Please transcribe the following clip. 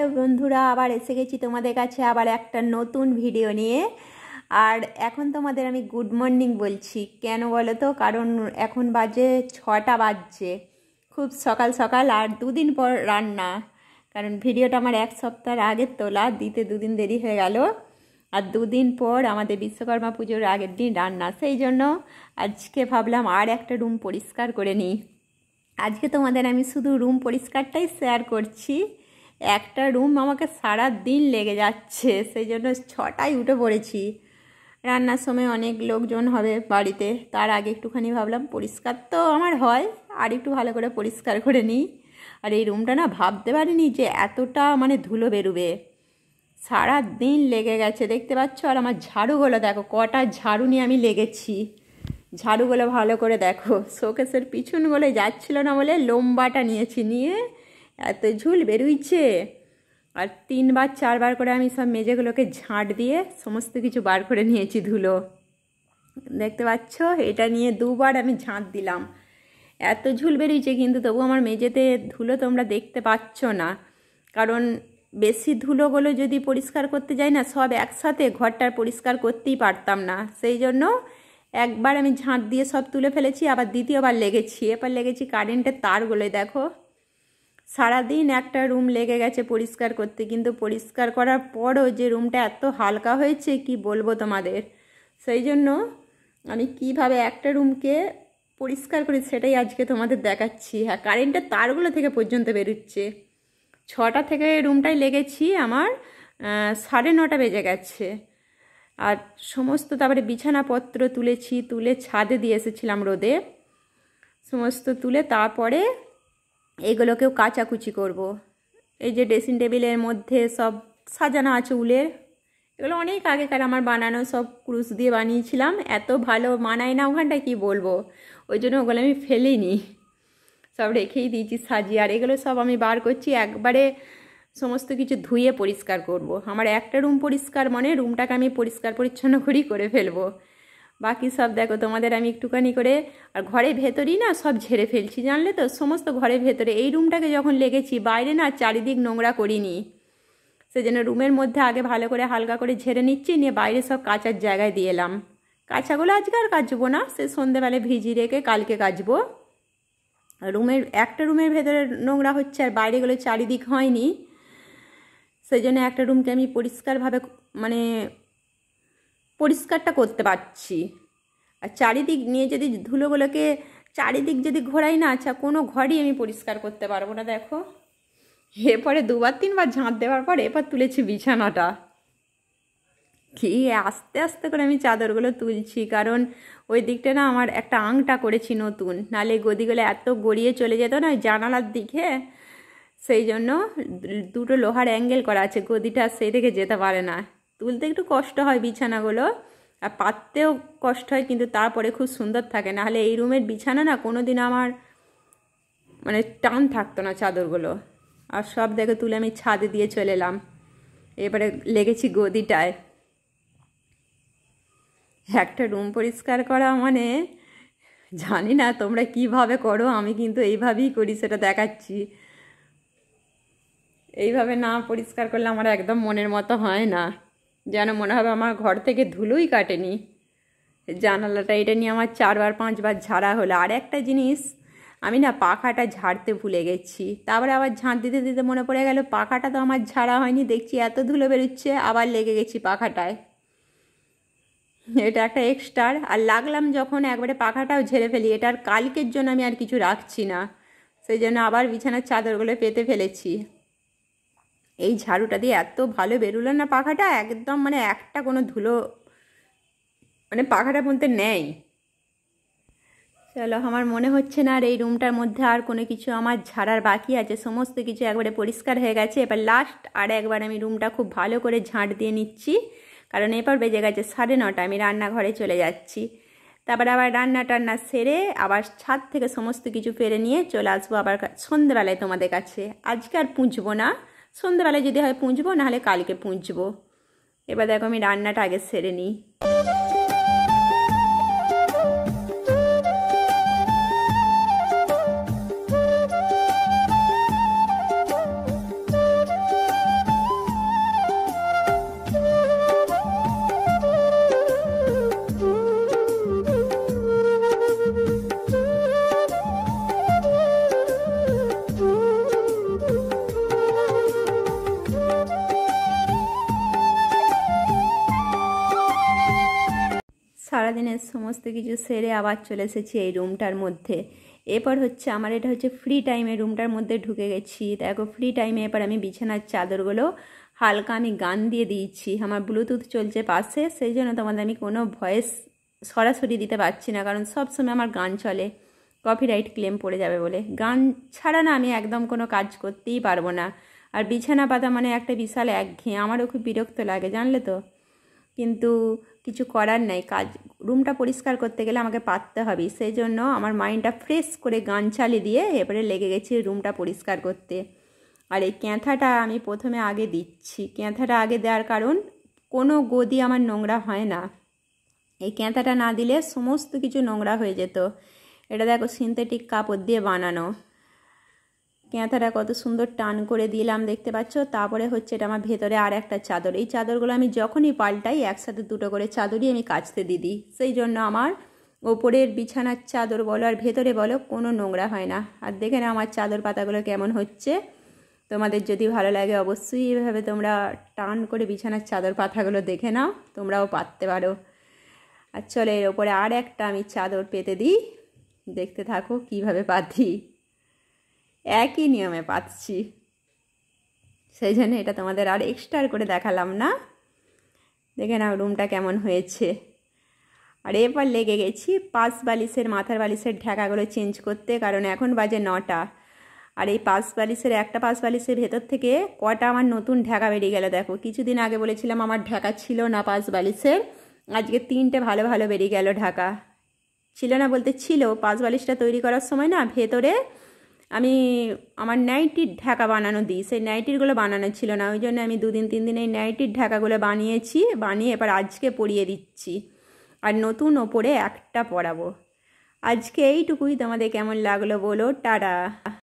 Hello বন্ধুরা আবার এসে গেছি তোমাদের কাছে আবার একটা নতুন ভিডিও নিয়ে আর এখন তোমাদের আমি গুড মর্নিং বলছি কেন বলো তো কারণ এখন বাজে ছটা বাজছে খুব সকাল সকাল আর দুদিন পর রান্না কারণ ভিডিওটা আমার এক সপ্তাহের আগে তোলা দিতে দুদিন দেরি হয়ে গেল আর দুদিন পর আমাদের বিশ্বকর্মা পুজোর আগের দিন রান্না সেই জন্য আজকে ভাবলাম আর একটা রুম পরিষ্কার করে নিই আজকে তোমাদের আমি শুধু রুম পরিষ্কারটাই শেয়ার করছি একটা রুম আমাকে সারা দিন লেগে যাচ্ছে সেই জন্য ছটায় উঠে পড়েছি রান্নার সময় অনেক লোকজন হবে বাড়িতে তার আগে একটুখানি ভাবলাম পরিষ্কার তো আমার হয় আর একটু ভালো করে পরিষ্কার করে নিই আর এই রুমটা না ভাবতে পারিনি যে এতটা মানে ধুলো বেরুবে সারা দিন লেগে গেছে দেখতে পাচ্ছ আর আমার ঝাড়ুগুলো দেখো কটা ঝাড়ু নিয়ে আমি লেগেছি ঝাড়ুগুলো ভালো করে দেখো শোকেসের পিছনগুলো যাচ্ছিল না বলে লোম্বাটা নিয়েছি নিয়ে এত ঝুল বেরুইছে আর তিনবার চারবার করে আমি সব মেজেগুলোকে ঝাঁট দিয়ে সমস্ত কিছু বার করে নিয়েছি ধুলো দেখতে পাচ্ছ এটা নিয়ে দুবার আমি ঝাঁট দিলাম এত ঝুল বেরিয়েছে কিন্তু তবু আমার মেঝেতে ধুলো তোমরা দেখতে পাচ্ছ না কারণ বেশি ধুলোগুলো যদি পরিষ্কার করতে যাই না সব একসাথে ঘরটার পরিষ্কার করতেই পারতাম না সেই জন্য একবার আমি ঝাঁট দিয়ে সব তুলে ফেলেছি আবার দ্বিতীয়বার লেগেছি এবার লেগেছি কারেন্টের তারগুলোয় দেখো সারাদিন একটা রুম লেগে গেছে পরিষ্কার করতে কিন্তু পরিষ্কার করার পরও যে রুমটা এত হালকা হয়েছে কি বলবো তোমাদের সেই জন্য আমি কিভাবে একটা রুমকে পরিষ্কার করি সেটাই আজকে তোমাদের দেখাচ্ছি হ্যাঁ কারেন্টের তারগুলো থেকে পর্যন্ত বেরোচ্ছে ছটা থেকে রুমটাই লেগেছি আমার সাড়ে নটা বেজে গেছে আর সমস্ত তারপরে বিছানাপত্র তুলেছি তুলে ছাদে দিয়ে এসেছিলাম রোদে সমস্ত তুলে তারপরে এগুলোকেও কাচাকুচি করব। এই যে ড্রেসিং টেবিলের মধ্যে সব সাজানো আছে উলের এগুলো অনেক আগেকার আমার বানানো সব ক্রুশ দিয়ে বানিয়েছিলাম এত ভালো মানায় না ওখানটা কি বলবো ওই জন্য ওগুলো আমি ফেলিনি সব রেখেই দিয়েছি সাজিয়ে আর এগুলো সব আমি বার করছি একবারে সমস্ত কিছু ধুয়ে পরিষ্কার করব। আমার একটা রুম পরিষ্কার মানে রুমটাকে আমি পরিষ্কার পরিচ্ছন্ন করেই করে ফেলবো বাকি সব দেখো তোমাদের আমি একটুখানি করে আর ঘরে ভেতরই না সব ঝেড়ে ফেলছি জানলে তো সমস্ত ঘরের ভেতরে এই রুমটাকে যখন লেগেছি বাইরে না চারিদিক নোংরা করিনি সেজন্য রুমের মধ্যে আগে ভালো করে হালকা করে ঝেড়ে নিচ্ছি নিয়ে বাইরে সব কাঁচার জায়গায় দিয়ে এলাম কাঁচাগুলো আজকে আর কাচবো না সে সন্ধেবেলায় ভিজি রেখে কালকে কাচবো রুমের একটা রুমের ভেতরে নোংরা হচ্ছে আর বাইরেগুলো চারিদিক হয়নি সেই জন্য একটা রুমকে আমি পরিষ্কারভাবে মানে পরিষ্কারটা করতে পারছি আর চারিদিক নিয়ে যদি ধুলোগুলোকে চারিদিক যদি ঘোরাই না আচ্ছা কোনো ঘরই আমি পরিষ্কার করতে পারবো না দেখো এরপরে দুবার তিনবার ঝাঁট দেওয়ার পর এবার তুলেছি বিছানাটা কি আস্তে আস্তে করে আমি চাদরগুলো তুলছি কারণ ওই দিকটা না আমার একটা আংটা করেছি নতুন নালে গদিগুলো এত গড়িয়ে চলে যেত না জানালার দিকে সেই জন্য দুটো লোহার অ্যাঙ্গেল করা আছে গদিটা সেই দিকে যেতে পারে না তুলতে একটু কষ্ট হয় বিছানাগুলো আর পাততেও কষ্ট হয় কিন্তু তারপরে খুব সুন্দর থাকে নাহলে এই রুমের বিছানা না কোনো দিন আমার মানে টান থাকতো না চাদরগুলো আর সব দেখে তুলে আমি ছাদে দিয়ে চলে এলাম এবারে লেগেছি গদিটায় একটা রুম পরিষ্কার করা মানে জানি না তোমরা কিভাবে করো আমি কিন্তু এইভাবেই করি সেটা দেখাচ্ছি এইভাবে না পরিষ্কার করলে আমার একদম মনের মতো হয় না যেন মনে হবে আমার ঘর থেকে ধুলোই কাটেনি জানালাটা এটা নিয়ে আমার চারবার পাঁচবার ঝাড়া হলো আর একটা জিনিস আমি না পাখাটা ঝাড়তে ভুলে গেছি তারপরে আবার ঝাঁট দিতে দিতে মনে পড়ে গেল পাখাটা তো আমার ঝাড়া হয়নি দেখছি এত ধুলো বেরোচ্ছে আবার লেগে গেছি পাখাটায় এটা একটা এক্সট্রার আর লাগলাম যখন একবারে পাখাটাও ঝেড়ে ফেলি এটার কালকের জন্য আমি আর কিছু রাখছি না সেই জন্য আবার বিছানার চাদরগুলো পেতে ফেলেছি এই ঝাড়ুটা দিয়ে এত ভালো বেরোলো না পাখাটা একদম মানে একটা কোনো ধুলো মানে পাখাটা বলতে নেই চলো আমার মনে হচ্ছে না আর এই রুমটার মধ্যে আর কোনো কিছু আমার ঝাড়ার বাকি আছে সমস্ত কিছু একবারে পরিষ্কার হয়ে গেছে এবার লাস্ট আর একবার আমি রুমটা খুব ভালো করে ঝাঁট দিয়ে নিচ্ছি কারণ এরপর বেজে গেছে সাড়ে নটা আমি রান্নাঘরে চলে যাচ্ছি তারপর আবার রান্না টান্না সেরে আবার ছাদ থেকে সমস্ত কিছু ফেরে নিয়ে চলে আসবো আবার সন্ধ্যেবেলায় তোমাদের কাছে আজকে আর পুঁজবো না সন্ধ্যেবেলায় যদি হয় পুঁজবো নাহলে কালকে পুঁজবো এবার দেখো আমি রান্নাটা আগে সেরে নিই সারাদিনের সমস্ত কিছু সেরে আবার চলে এসেছি এই রুমটার মধ্যে এরপর হচ্ছে আমার এটা হচ্ছে ফ্রি টাইমে রুমটার মধ্যে ঢুকে গেছি দেখো ফ্রি টাইমে এরপর আমি বিছানার চাদরগুলো হালকা আমি গান দিয়ে দিয়েছি আমার ব্লুটুথ চলছে পাশে সেই জন্য তোমাদের আমি কোনো ভয়েস সরাসরি দিতে পারছি না কারণ সবসময় আমার গান চলে কপিরাইট ক্লেম পড়ে যাবে বলে গান ছাড়া না আমি একদম কোনো কাজ করতেই পারবো না আর বিছানা পাতা মানে একটা বিশাল একঘেয়ে আমারও খুব বিরক্ত লাগে জানলে তো কিন্তু কিছু করার নাই কাজ রুমটা পরিষ্কার করতে গেলে আমাকে পাততে হবে সেই জন্য আমার মাইন্ডটা ফ্রেশ করে গান চালি দিয়ে এবারে লেগে গেছি রুমটা পরিষ্কার করতে আর এই ক্যাঁথাটা আমি প্রথমে আগে দিচ্ছি ক্যাঁথাটা আগে দেওয়ার কারণ কোনো গদি আমার নোংরা হয় না এই ক্যাঁথাটা না দিলে সমস্ত কিছু নোংরা হয়ে যেত এটা দেখো সিনথেটিক কাপড় দিয়ে বানানো ক্যাঁথাটা কত সুন্দর টান করে দিলাম দেখতে পাচ্ছ তারপরে হচ্ছে এটা আমার ভেতরে আর একটা চাদর এই চাদরগুলো আমি যখনই পাল্টাই একসাথে দুটো করে চাদরই আমি কাচতে দিই সেই জন্য আমার ওপরের বিছানার চাদর বলো আর ভেতরে বলো কোনো নোংরা হয় না আর দেখে না আমার চাদর পাতাগুলো কেমন হচ্ছে তোমাদের যদি ভালো লাগে অবশ্যই এভাবে তোমরা টান করে বিছানার চাদর পাতাগুলো দেখে নাও তোমরাও পাততে পারো আর চলো এর ওপরে আর একটা আমি চাদর পেতে দিই দেখতে থাকো কিভাবে পাতি একই নিয়মে পাচ্ছি সেই জন্য এটা তোমাদের আর এক্সট্রা করে দেখালাম না দেখে নাও রুমটা কেমন হয়েছে আর এরপর লেগে গেছি পাশ বালিশের মাথার বালিশের ঢাকাগুলো চেঞ্জ করতে কারণ এখন বাজে নটা আর এই পাশ বালিশের একটা পাশ বালিশের ভেতর থেকে কটা আমার নতুন ঢাকা বেরিয়ে গেল দেখো কিছুদিন আগে বলেছিলাম আমার ঢাকা ছিল না পাশ বালিশের আজকে তিনটে ভালো ভালো বেরিয়ে গেল ঢাকা ছিল না বলতে ছিল পাশ বালিশটা তৈরি করার সময় না ভেতরে আমি আমার নাইটির ঢাকা বানানো দিই সেই নাইটিরগুলো বানানো ছিল না ওই জন্য আমি দুদিন তিন দিন এই নাইটির ঢাকাগুলো বানিয়েছি বানিয়ে এবার আজকে পরিয়ে দিচ্ছি আর নতুন ওপরে একটা পরাবো আজকে এইটুকুই তোমাদের কেমন লাগলো বলো টাটা